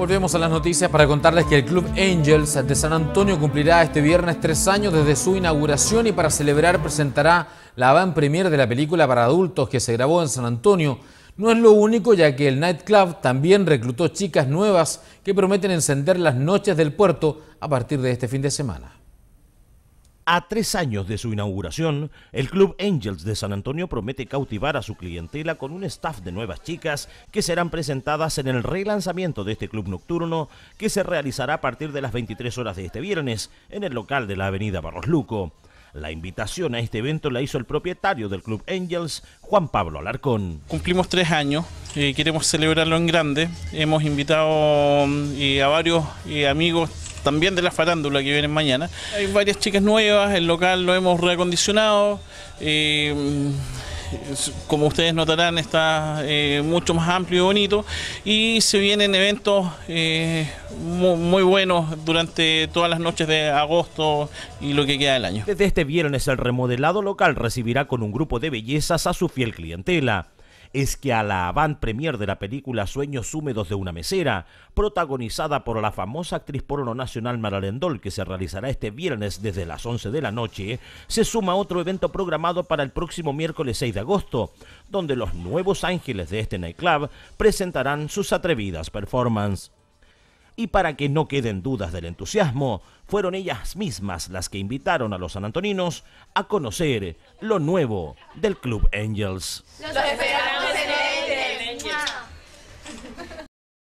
Volvemos a las noticias para contarles que el Club Angels de San Antonio cumplirá este viernes tres años desde su inauguración y para celebrar presentará la van premier de la película para adultos que se grabó en San Antonio. No es lo único ya que el nightclub también reclutó chicas nuevas que prometen encender las noches del puerto a partir de este fin de semana. A tres años de su inauguración, el Club Angels de San Antonio promete cautivar a su clientela con un staff de nuevas chicas que serán presentadas en el relanzamiento de este club nocturno que se realizará a partir de las 23 horas de este viernes en el local de la Avenida Barros Luco. La invitación a este evento la hizo el propietario del Club Angels, Juan Pablo Alarcón. Cumplimos tres años, y queremos celebrarlo en grande. Hemos invitado eh, a varios eh, amigos, también de la farándula que viene mañana. Hay varias chicas nuevas, el local lo hemos reacondicionado. Mm, como ustedes notarán, está eh, mucho más amplio y bonito. Y se vienen eventos eh, muy, muy, buenos durante todas las noches de agosto y lo que queda del año. Desde este viernes, el remodelado local recibirá con un grupo de bellezas a su fiel clientela es que a la avant premier de la película Sueños húmedos de una mesera, protagonizada por la famosa actriz porno nacional Maralendol, que se realizará este viernes desde las 11 de la noche, se suma otro evento programado para el próximo miércoles 6 de agosto, donde los nuevos ángeles de este nightclub presentarán sus atrevidas performances. Y para que no queden dudas del entusiasmo, fueron ellas mismas las que invitaron a los sanantoninos a conocer lo nuevo del Club Angels.